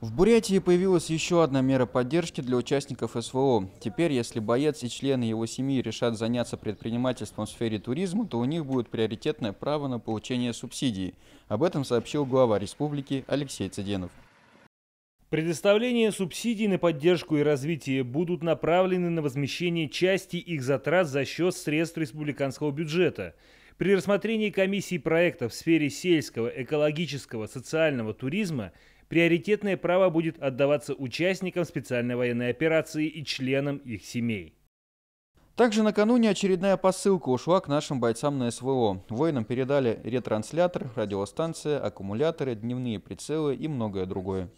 В Бурятии появилась еще одна мера поддержки для участников СВО. Теперь, если боец и члены его семьи решат заняться предпринимательством в сфере туризма, то у них будет приоритетное право на получение субсидии. Об этом сообщил глава республики Алексей Цыденов. Предоставление субсидий на поддержку и развитие будут направлены на возмещение части их затрат за счет средств республиканского бюджета. При рассмотрении комиссии проекта в сфере сельского, экологического, социального туризма приоритетное право будет отдаваться участникам специальной военной операции и членам их семей. Также накануне очередная посылка ушла к нашим бойцам на СВО. Воинам передали ретранслятор, радиостанция, аккумуляторы, дневные прицелы и многое другое.